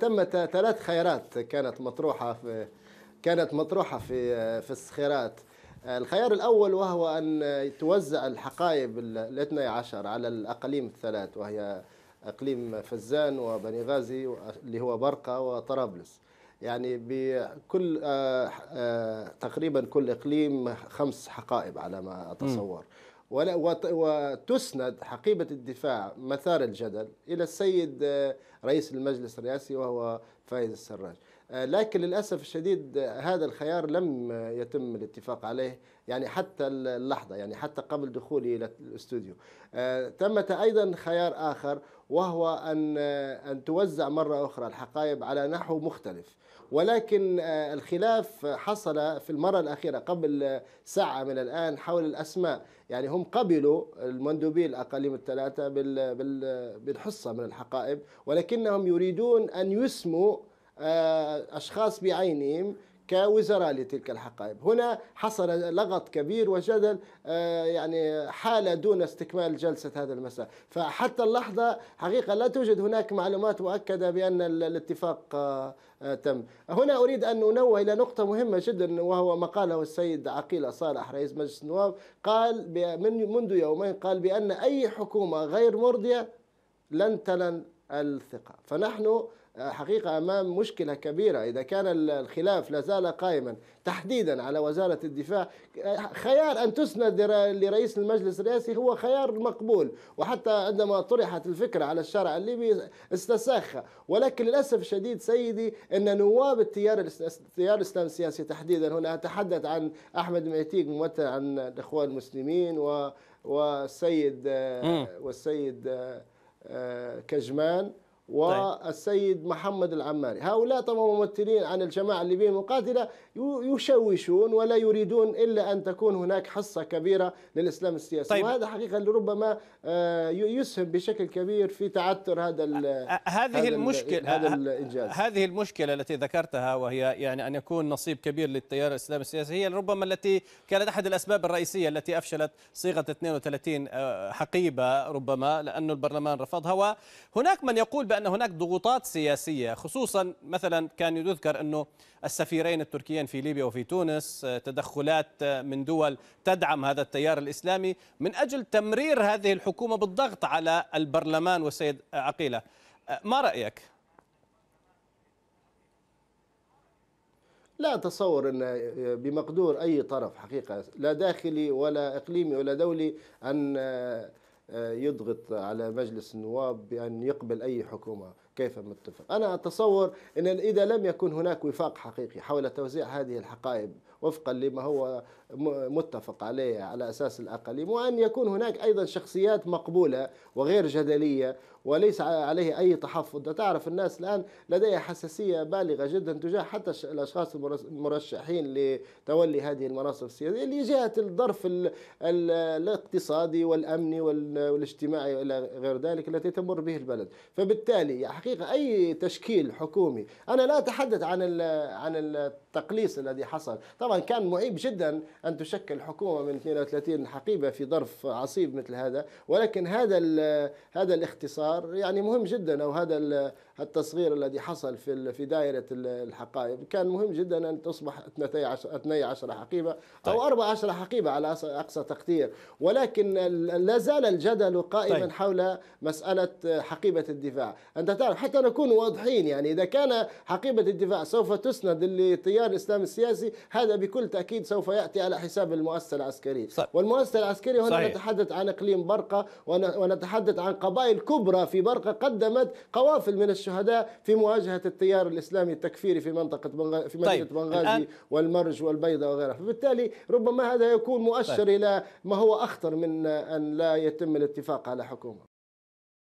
تمت ثلاث خيارات كانت مطروحة في كانت مطروحة في في السخيرات الخيار الأول وهو أن توزع الحقائب الاثني عشر على الأقاليم الثلاث وهي أقليم فزان وبني غازي اللي هو برقة وطرابلس يعني بكل آه، آه، تقريبا كل إقليم خمس حقائب على ما أتصور م. وتسند حقيبة الدفاع مثار الجدل إلى السيد آه، رئيس المجلس الرئاسي وهو فايز السراج آه، لكن للأسف الشديد آه، هذا الخيار لم يتم الاتفاق عليه يعني حتى اللحظة يعني حتى قبل دخولي إلى الاستوديو آه، تم أيضا خيار آخر وهو أن أن توزع مرة أخرى الحقائب على نحو مختلف ولكن الخلاف حصل في المرة الأخيرة قبل ساعة من الآن حول الأسماء يعني هم قبلوا المندوبي الأقاليم الثلاثة بالحصة من الحقائب ولكنهم يريدون أن يسموا آه، أشخاص بعينهم كوزراء لتلك الحقائب هنا حصل لغط كبير وجدل آه، يعني حالة دون استكمال جلسة هذا المساء فحتى اللحظة حقيقة لا توجد هناك معلومات مؤكدة بأن الاتفاق آه، تم هنا أريد أن أنوه إلى نقطة مهمة جدا وهو ما قاله السيد عقيل صالح رئيس مجلس النواب قال من منذ يومين قال بأن أي حكومة غير مرضية لن تلن الثقة فنحن آه، حقيقة أمام مشكلة كبيرة إذا كان الخلاف لازال قائما تحديدا على وزارة الدفاع آه، خيار أن تسند لرئيس المجلس الرئاسي هو خيار مقبول وحتى عندما طرحت الفكرة على الشارع الليبي استسخ ولكن للأسف الشديد سيدي أن نواب التيار التيار الإسلام السياسي تحديدا هنا أتحدث عن أحمد معتيق ممثل عن الإخوان المسلمين و والسيد آه، والسيد آه، كجمان طيب. والسيد محمد العماري هؤلاء طبعا ممثلين عن الجماعة الليبية المقاتلة يشوشون ولا يريدون إلا أن تكون هناك حصة كبيرة للإسلام السياسي طيب. وهذا حقيقة ربما آه، يسهم بشكل كبير في تعثر هذا آه، آه، هذه المشكلة هذا الإنجاز هذه المشكلة التي ذكرتها وهي يعني أن يكون نصيب كبير للتيار الإسلامي السياسي هي ربما التي كانت أحد الأسباب الرئيسية التي أفشلت صيغة 32 حقيبة ربما لأن البرلمان رفضها وهناك من يقول بأن هناك ضغوطات سياسية خصوصا مثلا كان يذكر أنه السفيرين التركيين في ليبيا وفي تونس آه، تدخلات آه، من دول تدعم هذا التيار الإسلامي من أجل تمرير هذه الحكومة بالضغط على البرلمان والسيد عقيلة آه، ما رأيك؟ لا أتصور أن بمقدور أي طرف حقيقة لا داخلي ولا إقليمي ولا دولي أن آه، يضغط على مجلس النواب بأن يقبل أي حكومة كيف متفق أنا أتصور أن إذا لم يكن هناك وفاق حقيقي حول توزيع هذه الحقائب وفقا لما هو متفق عليه على أساس الأقاليم وأن يكون هناك أيضا شخصيات مقبولة وغير جدلية وليس عليه أي تحفظ تعرف الناس الآن لديها حساسية بالغة جدا تجاه حتى الأشخاص المرشحين لتولي هذه المناصب السياسية لجهة الظرف الاقتصادي والأمني والاجتماعي وإلى غير ذلك التي تمر به البلد فبالتالي الحقيقه اي تشكيل حكومي انا لا اتحدث عن عن التقليص الذي حصل طبعا كان معيب جدا ان تشكل حكومه من 32 حقيبه في ظرف عصيب مثل هذا ولكن هذا هذا الاختصار يعني مهم جدا او هذا التصغير الذي حصل في في دائرة الحقائب كان مهم جدا أن تصبح 12 حقيبة أو 14 طيب. حقيبة على أقصى تقدير ولكن لا زال الجدل قائما طيب. حول مسألة حقيبة الدفاع أنت تعرف حتى نكون واضحين يعني إذا كان حقيبة الدفاع سوف تسند لتيار الإسلام السياسي هذا بكل تأكيد سوف يأتي على حساب المؤسسة العسكرية صح. والمؤسسة العسكرية هنا صحيح. نتحدث عن إقليم برقة ونتحدث عن قبائل كبرى في برقة قدمت قوافل من الشعب الشهداء في مواجهه التيار الاسلامي التكفيري في منطقه بنغ... في مدينه طيب. بنغازي والمرج والبيضاء وغيرها فبالتالي ربما هذا يكون مؤشر طيب. الى ما هو اخطر من ان لا يتم الاتفاق على حكومه